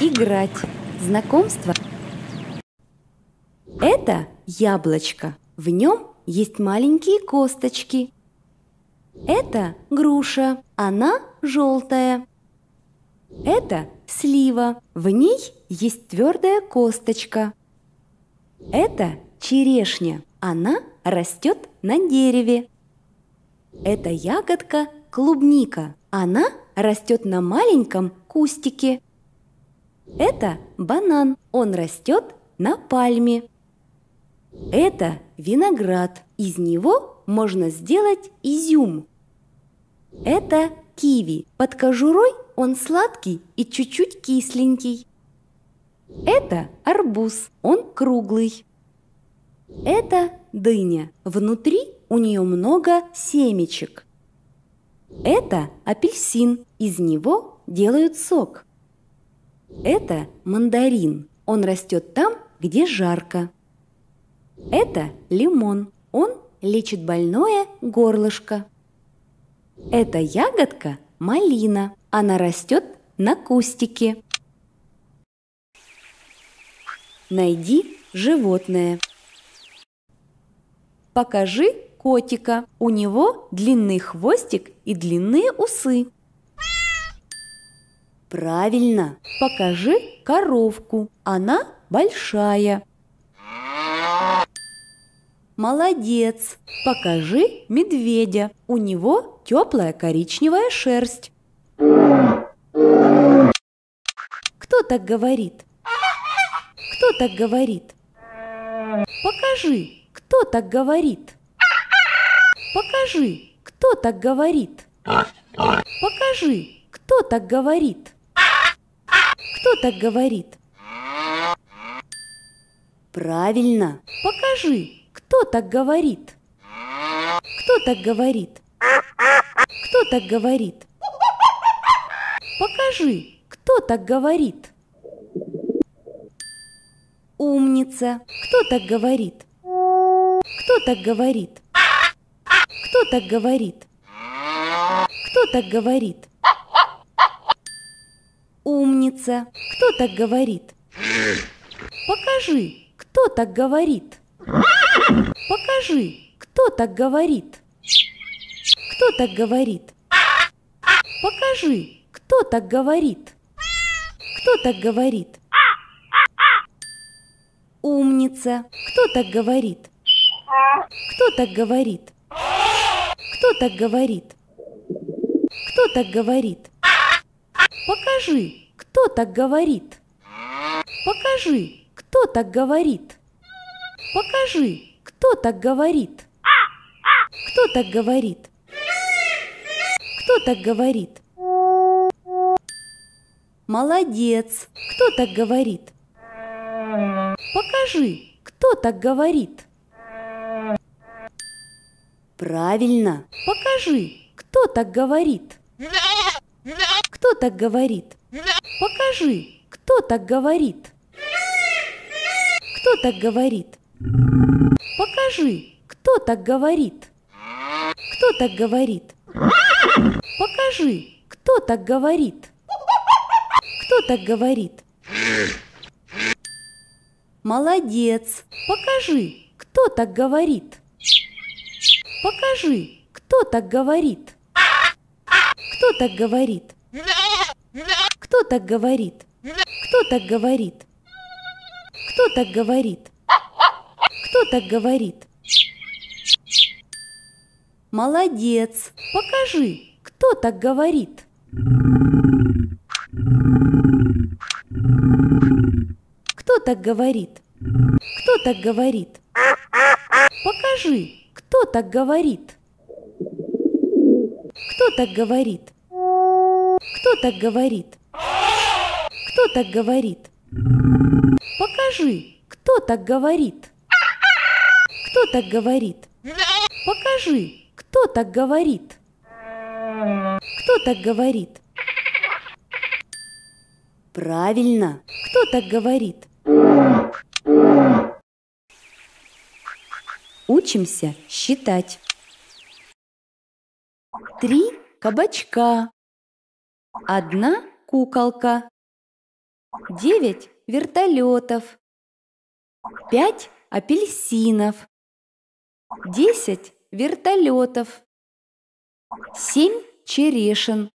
Играть. Знакомство. Это яблочко. В нем есть маленькие косточки. Это груша. Она желтая. Это слива. В ней есть твердая косточка. Это черешня. Она растет на дереве. Это ягодка клубника. Она растет на маленьком кустике. Это банан. Он растет на пальме. Это виноград. Из него можно сделать изюм. Это киви. Под кожурой он сладкий и чуть-чуть кисленький. Это арбуз. Он круглый. Это дыня. Внутри у нее много семечек. Это апельсин. Из него делают сок. Это мандарин. Он растет там, где жарко. Это лимон. Он лечит больное горлышко. Это ягодка – малина. Она растет на кустике. Найди животное. Покажи котика. У него длинный хвостик и длинные усы. Правильно, покажи коровку. Она большая. Молодец! Покажи медведя. У него теплая коричневая шерсть. Кто так говорит? Кто так говорит? Покажи, кто так говорит? Покажи, кто так говорит? Покажи, кто так говорит? Кто так говорит? Правильно. Покажи, кто так говорит. Кто так говорит? Кто так говорит? Покажи, кто так говорит. Умница. Кто так говорит? Кто так говорит? Кто так говорит? Кто так говорит? умница! Кто так говорит? Покажи, кто так говорит? Покажи, кто так говорит? Кто так говорит? Покажи, кто так говорит? Кто так говорит? Умница! Кто так говорит? Кто так говорит? Кто так говорит? Кто так говорит? Покажи, кто так говорит? Покажи, кто так говорит? Покажи, кто так говорит? Кто так говорит? Кто так говорит? Молодец! Кто так говорит? Покажи, кто так говорит? Правильно! Покажи, кто так говорит? Кто так говорит? Покажи, кто так говорит? Кто так говорит? Покажи, кто так говорит? Кто так говорит? Покажи, кто так говорит? Кто так говорит? Молодец! Покажи, кто так говорит? Покажи, кто так говорит? Кто так говорит? Кто так говорит? Кто так говорит? Кто так говорит? Кто так говорит? Молодец! Покажи, кто так говорит? Кто так говорит? Кто так говорит? Покажи, кто так говорит? Кто так говорит? Кто так говорит? Кто так говорит? Покажи, кто так говорит? Кто так говорит? Покажи, кто так говорит? Кто так говорит? Правильно, кто так говорит? Учимся считать. Три кабачка. Одна куколка. 9 вертолетов, 5 апельсинов, 10 вертолетов, 7 черешин,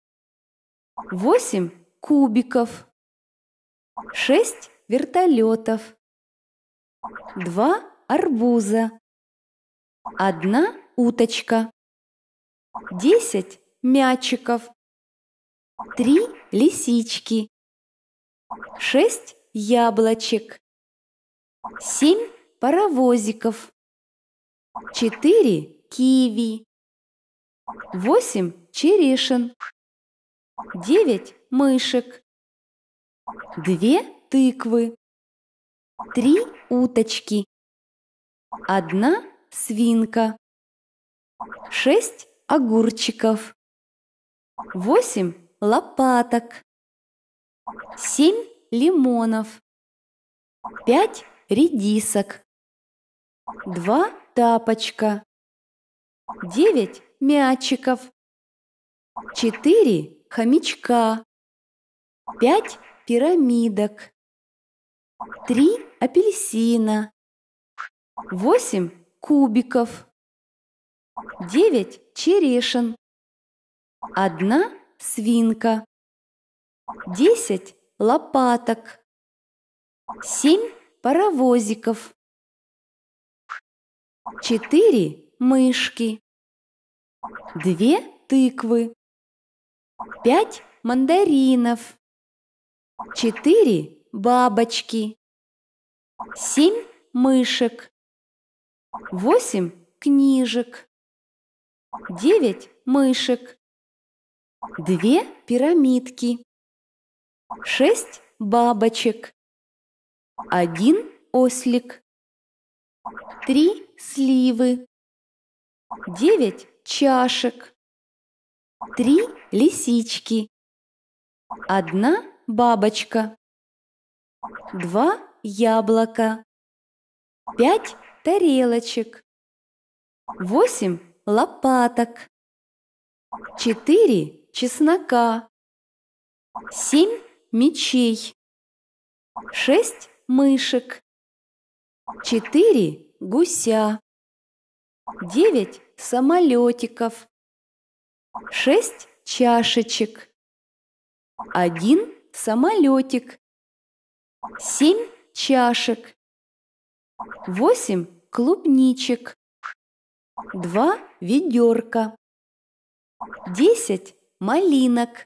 8 кубиков, 6 вертолетов, 2 арбуза, 1 уточка, 10 мячиков, 3 лисички, шесть яблочек, семь паровозиков, четыре киви, восемь черешин, девять мышек, две тыквы, три уточки, одна свинка, шесть огурчиков, восемь лопаток, 7 лимонов, 5 редисок, 2 тапочка, 9 мячиков, 4 хомячка, 5 пирамидок, 3 апельсина, 8 кубиков, 9 черешин, 1 свинка десять лопаток. семь паровозиков. четыре мышки. две тыквы. пять мандаринов. четыре бабочки. семь мышек. восемь книжек. девять мышек. две пирамидки шесть бабочек, один ослик, три сливы, девять чашек, три лисички, одна бабочка, два яблока, пять тарелочек, восемь лопаток, четыре чеснока, семь мечей, шесть мышек, четыре гуся, девять самолетиков, шесть чашечек, один самолетик, семь чашек, восемь клубничек, два ведерка, десять малинок,